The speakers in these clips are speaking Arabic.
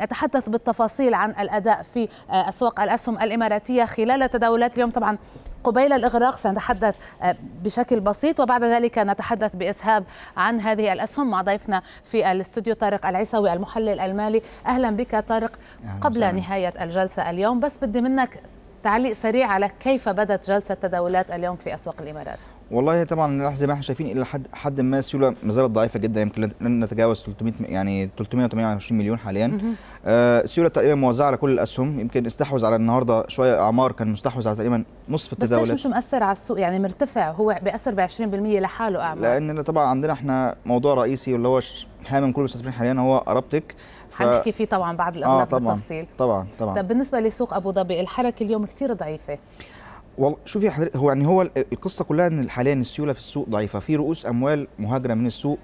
نتحدث بالتفاصيل عن الأداء في آه، أسواق الأسهم الإماراتية خلال تداولات اليوم طبعا قبيل الإغراق سنتحدث آه، بشكل بسيط وبعد ذلك نتحدث بإسهاب عن هذه الأسهم مع ضيفنا في الاستوديو طارق العيسوي المحلل المالي أهلا بك طارق قبل سهل. نهاية الجلسة اليوم بس بدي منك تعليق سريع على كيف بدت جلسة تداولات اليوم في أسواق الإمارات والله طبعا زي ما احنا شايفين الى حد حد ما السيوله ما زالت ضعيفه جدا يمكن لن نتجاوز 300 يعني 328 مليون حاليا السيوله آه، تقريبا موزعه على كل الاسهم يمكن استحوذ على النهارده شويه اعمار كان مستحوذ على تقريبا نصف التداولات بس مش مأثر على السوق يعني مرتفع هو بيأثر ب 20% لحاله اعمار لان طبعا عندنا احنا موضوع رئيسي واللي هو حامل كل المستثمرين حاليا هو ارابتك ف... هنحكي فيه طبعا بعد آه، الاغلاق آه طبعًا بالتفصيل طبعا طبعا طب بالنسبه لسوق ابو ظبي الحركه اليوم كثير ضعيفه والله شوف يا حضرتك هو يعني هو القصه كلها ان حاليا السيوله في السوق ضعيفه في رؤوس اموال مهاجره من السوق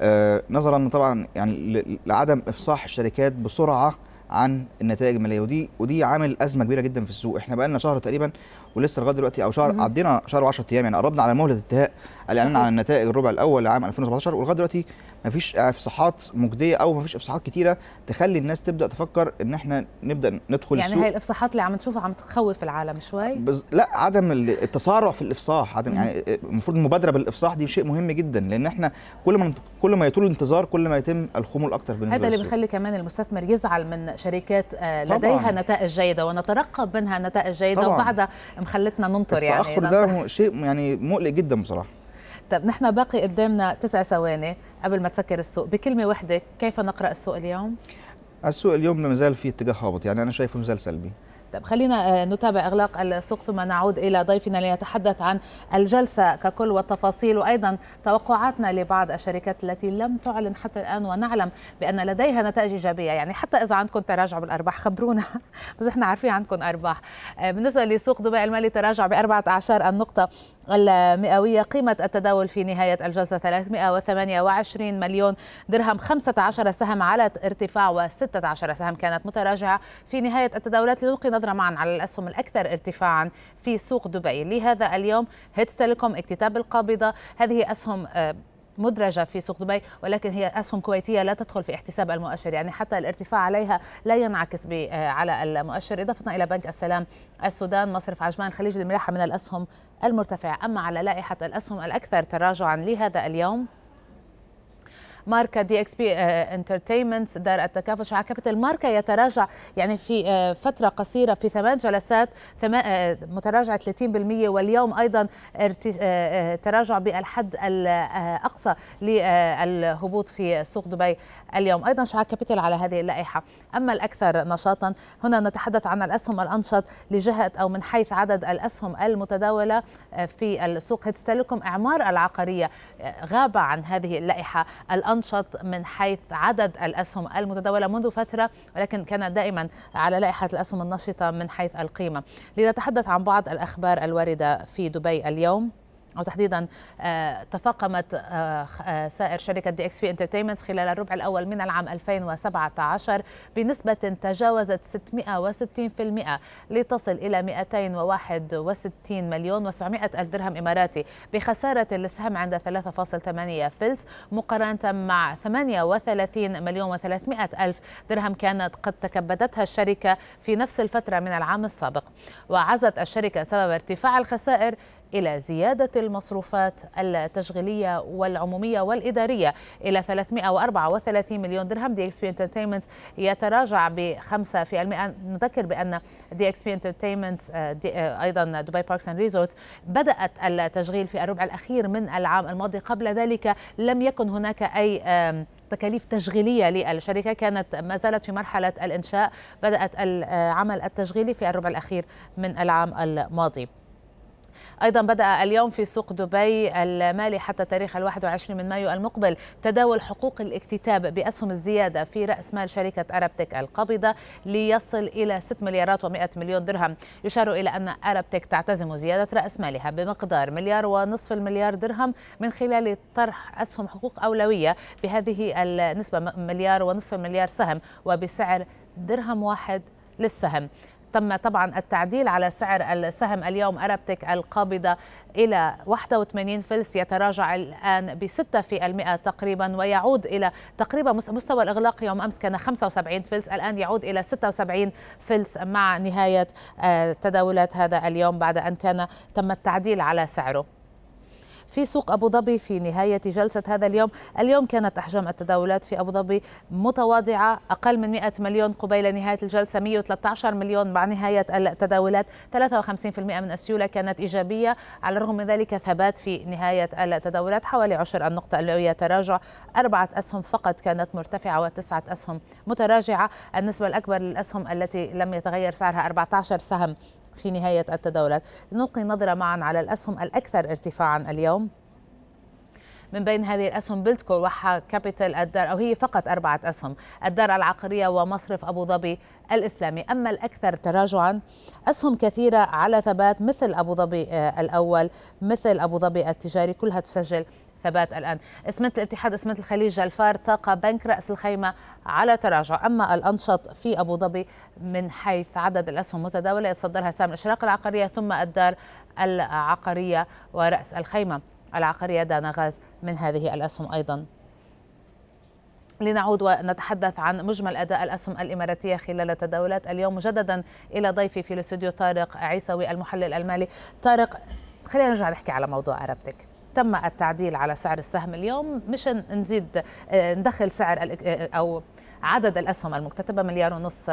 آه، نظرا طبعا يعني لعدم افصاح الشركات بسرعه عن النتائج الماليه ودي ودي عامل ازمه كبيره جدا في السوق احنا بقى لنا شهر تقريبا ولسه لغايه دلوقتي او شهر عدينا شهر و10 ايام يعني قربنا على مهله انتهاء الاعلان عن النتائج الربع الاول لعام 2017 ولغايه دلوقتي مفيش افصاحات مجديه او مفيش افصاحات كتيره تخلي الناس تبدا تفكر ان احنا نبدا ندخل يعني السوق يعني هي الافصاحات اللي عم نشوفها عم تخوف العالم شوي بز... لا عدم التسارع في الافصاح عدم يعني آه، المفروض المبادره بالافصاح دي شيء مهم جدا لان احنا كل ما كل ما يطول الانتظار كل ما يتم الخمول اكتر بالنسبه هذا اللي بيخلي كمان المستثمر يزعل من شركات آه، لديها طبعاً. نتائج جيده ونترقب منها نتائج جيده طبعاً. وبعدها مخلتنا ننطر يعني التاخر ده شيء يعني مقلق جدا بصراحه طب نحن باقي قدامنا تسع ثواني قبل ما تسكر السوق بكلمه واحده كيف نقرا السوق اليوم السوق اليوم ما زال فيه اتجاه هابط يعني انا شايفه مازال سلبي طب خلينا آه، نتابع اغلاق السوق ثم نعود الى ضيفنا ليتحدث عن الجلسه ككل والتفاصيل وايضا توقعاتنا لبعض الشركات التي لم تعلن حتى الان ونعلم بان لديها نتائج ايجابيه يعني حتى اذا عندكم تراجع بالارباح خبرونا بس احنا عارفين عندكم ارباح آه، بالنسبه لسوق دبي المالي تراجع باربعه 14 النقطه المئوية قيمة التداول في نهاية الجلسة 328 مليون درهم 15 سهم على ارتفاع و16 سهم كانت متراجعة في نهاية التداولات لنقل نظرة معا على الأسهم الأكثر ارتفاعا في سوق دبي لهذا اليوم هيتس تيليكوم اكتتاب القابضة هذه أسهم آه، مدرجه في سوق دبي ولكن هي اسهم كويتيه لا تدخل في احتساب المؤشر يعني حتى الارتفاع عليها لا ينعكس آه، على المؤشر اضافه الى بنك السلام السودان مصرف عجمان خليج الملاحه من الاسهم المرتفعه اما على لائحه الاسهم الاكثر تراجعا لهذا اليوم ماركه دي اكس بي انترتينمنت آه، دار التكافل شعار كابيتال الماركه يتراجع يعني في آه، فتره قصيره في ثمان جلسات آه، متراجعة 30% واليوم ايضا تراجع بالحد الاقصى للهبوط في سوق دبي اليوم أيضا شعار كابيتال على هذه اللائحة أما الأكثر نشاطا هنا نتحدث عن الأسهم الأنشط لجهة أو من حيث عدد الأسهم المتداولة آه، في السوق هتستلكم إعمار العقارية آه، غاب عن هذه اللائحة الأنشط من حيث عدد الأسهم المتداولة منذ فترة ولكن كان دائما على لائحة الأسهم النشطة من حيث القيمة لنتحدث عن بعض الأخبار الواردة في دبي اليوم أو تحديدا آه، تفاقمت آه، آه، سائر شركة دي اكس في انترتينمنت خلال الربع الأول من العام 2017 بنسبة تجاوزت 660% لتصل إلى 261 مليون و700 ألف درهم إماراتي بخسارة السهم عند 3.8 فلس مقارنة مع 38 مليون و300 ألف درهم كانت قد تكبدتها الشركة في نفس الفترة من العام السابق وعزت الشركة سبب ارتفاع الخسائر إلى زيادة المصروفات التشغيلية والعمومية والإدارية إلى 334 مليون درهم دي اكس بي انترتينمنت يتراجع ب 5% نذكر بأن دي اكس بي انترتينمنت آه، آه، أيضا دبي باركس اند ريزورت بدأت التشغيل في الربع الأخير من العام الماضي قبل ذلك لم يكن هناك أي تكاليف تشغيليه للشركه كانت ما زالت في مرحله الانشاء بدات العمل آه، التشغيلي في الربع الاخير من العام الماضي أيضا بدأ اليوم في سوق دبي المالي حتى تاريخ الواحد 21 من مايو المقبل تداول حقوق الاكتتاب بأسهم الزيادة في رأس مال شركة أرابتك القابضة ليصل إلى 6 مليارات و100 مليون درهم يشار إلى أن أرابتك تعتزم زيادة رأس مالها بمقدار مليار ونصف المليار درهم من خلال طرح أسهم حقوق أولوية بهذه النسبة مليار ونصف مليار سهم وبسعر درهم واحد للسهم تم طبعا التعديل على سعر السهم اليوم أرابتك القابضة إلى 81 فلس يتراجع الآن ب 6% تقريبا ويعود إلى تقريبا مستوى الإغلاق يوم أمس كان 75 فلس الآن يعود إلى 76 فلس مع نهاية آه، تداولات هذا اليوم بعد أن كان تم التعديل على سعره في سوق أبو ظبي في نهاية جلسة هذا اليوم اليوم كانت أحجام التداولات في أبو ظبي متواضعة أقل من 100 مليون قبيل نهاية الجلسة 113 مليون مع نهاية التداولات 53% من السيولة كانت إيجابية على الرغم من ذلك ثبات في نهاية التداولات حوالي عشر النقطة الأولية تراجع أربعة أسهم فقط كانت مرتفعة وتسعة أسهم متراجعة النسبة الأكبر للأسهم التي لم يتغير سعرها 14 سهم في نهاية التداولات نلقي نظرة معا على الأسهم الأكثر ارتفاعا اليوم من بين هذه الأسهم بلتكو وحا كابيتال الدار أو هي فقط أربعة أسهم الدار العقارية ومصرف أبو ظبي الإسلامي أما الأكثر تراجعا أسهم كثيرة على ثبات مثل أبو ظبي آه، الأول مثل أبو ظبي التجاري كلها تسجل ثبات الآن اسمنت الاتحاد اسمنت الخليج الفار طاقة بنك رأس الخيمة على تراجع أما الأنشط في أبو ظبي من حيث عدد الأسهم المتداولة يتصدرها سام الإشراق العقارية ثم الدار العقارية ورأس الخيمة العقارية دانا غاز من هذه الأسهم أيضا لنعود ونتحدث عن مجمل اداء الاسهم الاماراتيه خلال تداولات اليوم مجددا الى ضيفي في الاستوديو طارق عيسوي المحلل المالي طارق خلينا نرجع نحكي على موضوع عربتك تم التعديل على سعر السهم اليوم مش نزيد آه، ندخل سعر آه، آه، او عدد الأسهم المكتتبة مليار ونص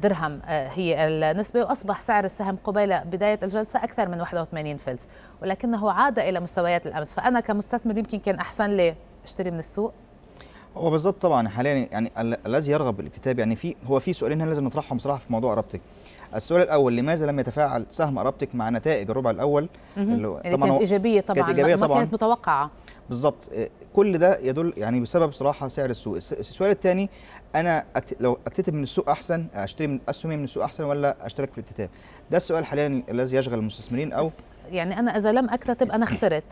درهم هي النسبة وأصبح سعر السهم قبيل بداية الجلسة أكثر من 81 فلس ولكنه عاد إلى مستويات الأمس فأنا كمستثمر يمكن كان أحسن لي أشتري من السوق هو بالظبط طبعا حاليا يعني الذي يرغب بالكتاب يعني في هو في سؤالين هنا لازم نطرحهم صراحه في موضوع ارابتك السؤال الاول لماذا لم يتفاعل سهم ارابتك مع نتائج الربع الاول اللي يعني طبعا كانت ايجابيه طبعا كانت إيجابية طبعا كانت متوقعه بالظبط آه، كل ده يدل يعني بسبب صراحه سعر السوق السؤال الثاني انا لو اكتتب من السوق احسن اشتري من اسهمي من السوق احسن ولا اشترك في الاكتتاب ده السؤال حاليا الذي يشغل المستثمرين او يعني انا اذا لم اكتتب انا خسرت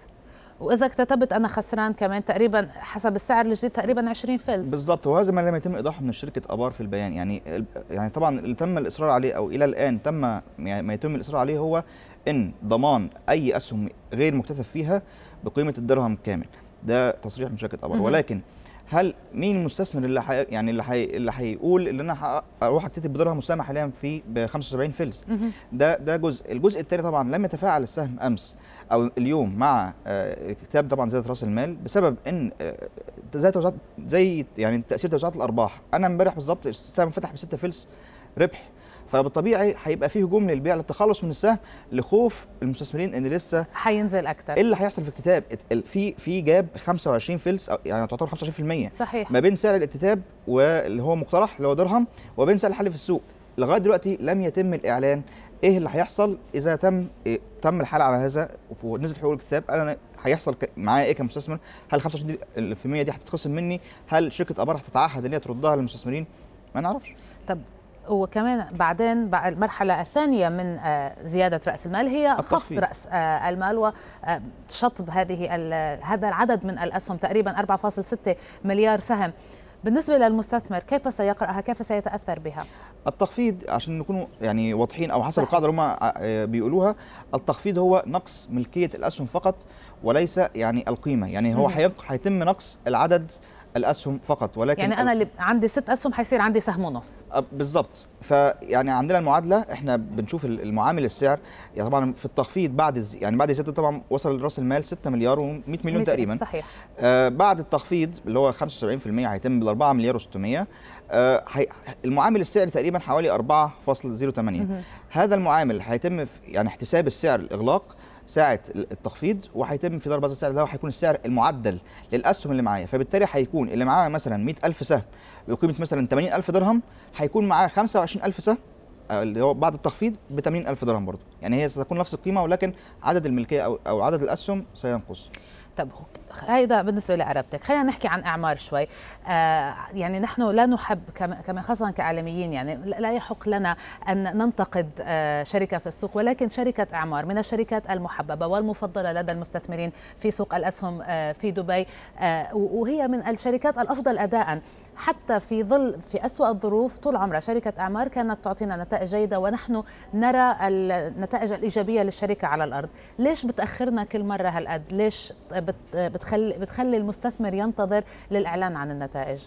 واذا اكتتبت انا خسران كمان تقريبا حسب السعر الجديد تقريبا 20 فلس بالضبط وهذا ما لم يتم ايضاحه من شركه ابار في البيان يعني يعني طبعا اللي تم الاصرار عليه او الى الان تم ما يتم الاصرار عليه هو ان ضمان اي اسهم غير مكتتب فيها بقيمه الدرهم كامل ده تصريح من شركه ابار ولكن هل مين المستثمر اللي حي... يعني اللي حي... اللي هيقول ان انا اروح اكتتب بدرهم مساهمه حاليا في ب 75 فلس ده ده جزء الجزء الثاني طبعا لم يتفاعل السهم امس او اليوم مع آه، اكتتاب طبعا زياده راس المال بسبب ان آه، زي توزيعات زي يعني تاثير توزيعات الارباح انا امبارح بالظبط السهم فتح ب 6 فلس ربح فبالطبيعي هيبقى فيه هجوم للبيع للتخلص من السهم لخوف المستثمرين ان لسه هينزل اكتر ايه اللي هيحصل في اكتتاب في في جاب 25 فلس يعني تعتبر 25% صحيح ما بين سعر الاكتتاب واللي هو مقترح اللي هو درهم وبين سعر الحل في السوق لغايه دلوقتي لم يتم الاعلان ايه اللي هيحصل اذا تم إيه تم الحال على هذا ونزل حقوق الاكتتاب انا هيحصل معايا ايه كمستثمر هل 25% دي هتتخصم مني هل شركه ابار هتتعهد ان هي تردها للمستثمرين ما نعرفش طب وكمان بعدين المرحله الثانيه من آه، زياده راس المال هي خفض راس آه، المال وشطب آه، هذه هذا العدد من الاسهم تقريبا 4.6 مليار سهم بالنسبه للمستثمر كيف سيقراها كيف سيتاثر بها التخفيض عشان نكون يعني واضحين او حسب القاعده اللي هم بيقولوها التخفيض هو نقص ملكيه الاسهم فقط وليس يعني القيمه يعني هو هيتم نقص العدد الاسهم فقط ولكن يعني انا اللي عندي ست اسهم هيصير عندي سهم ونص بالظبط فيعني عندنا المعادله احنا بنشوف المعامل السعر يعني طبعا في التخفيض بعد يعني بعد زياده طبعا وصل راس المال 6 مليار و100 مليون تقريبا صحيح آه بعد التخفيض اللي هو 75% هيتم بال 4 مليار و600 آه المعامل السعري تقريبا حوالي 4.08 هذا المعامل هيتم يعني احتساب السعر الاغلاق ساعه التخفيض وهيتم ضرب هذا السعر ده هيكون السعر المعدل للاسهم اللي معايا فبالتالي هيكون اللي معاه مثلا 100000 سهم بقيمه مثلا 80000 درهم هيكون معاه 25000 سهم آه، اللي هو بعد التخفيض ب 80000 درهم برضه يعني هي ستكون نفس القيمه ولكن عدد الملكيه او او عدد الاسهم سينقص طب هيدا بالنسبه لعربتك خلينا نحكي عن اعمار شوي آه يعني نحن لا نحب كما خاصه كاعلاميين يعني لا يحق لنا ان ننتقد آه شركه في السوق ولكن شركه اعمار من الشركات المحببه والمفضله لدى المستثمرين في سوق الاسهم آه في دبي آه وهي من الشركات الافضل اداء حتى في ظل في أسوأ الظروف طول عمرها شركة أعمار كانت تعطينا نتائج جيدة ونحن نرى النتائج الإيجابية للشركة على الأرض ليش بتأخرنا كل مرة هالقد ليش بتخلي, بتخلي المستثمر ينتظر للإعلان عن النتائج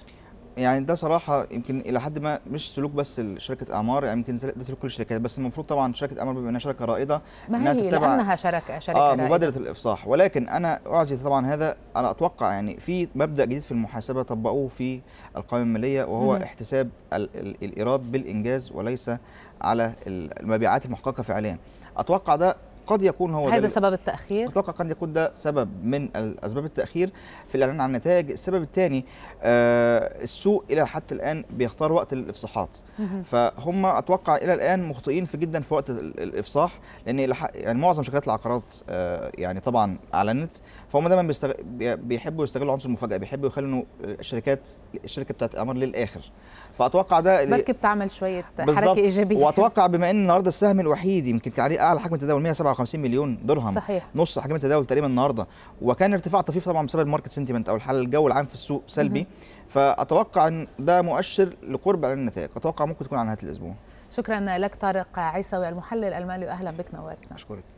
يعني ده صراحه يمكن الى حد ما مش سلوك بس شركه اعمار يعني يمكن ده سلوك كل الشركات بس المفروض طبعا شركه اعمار بما انها شركه رائده ما انها هي تتبع لانها شركه شركه اه رائدة. الافصاح ولكن انا اعزي طبعا هذا انا اتوقع يعني في مبدا جديد في المحاسبه طبقوه في القوائم الماليه وهو مم. احتساب الايراد بالانجاز وليس على المبيعات المحققه فعليا اتوقع ده قد يكون هو هذا سبب التاخير اتوقع قد يكون ده سبب من اسباب التاخير في الاعلان عن النتائج السبب الثاني آه السوق الى حتى الان بيختار وقت الافصاحات فهم اتوقع الى الان مخطئين في جدا في وقت الافصاح لان يعني معظم شركات العقارات آه يعني طبعا اعلنت فهم دايما بيستغ... بيحبوا يستغلوا عنصر المفاجاه بيحبوا يخلوا الشركات الشركه بتاعت امر للاخر فاتوقع ده بركب تعمل شويه حركه ايجابيه واتوقع بما ان النهارده السهم الوحيد يمكن كان عليه اعلى حجم تداول 107 57 مليون درهم صحيح نص حجم التداول تقريبا النهارده وكان ارتفاع طفيف طبعا بسبب الماركت سنتمنت او الحاله الجو العام في السوق سلبي -م. فاتوقع ان ده مؤشر لقرب اعلان النتائج اتوقع ممكن تكون على نهايه الاسبوع شكرا لك طارق عيسوي المحلل المالي واهلا بك نورتنا اشكرك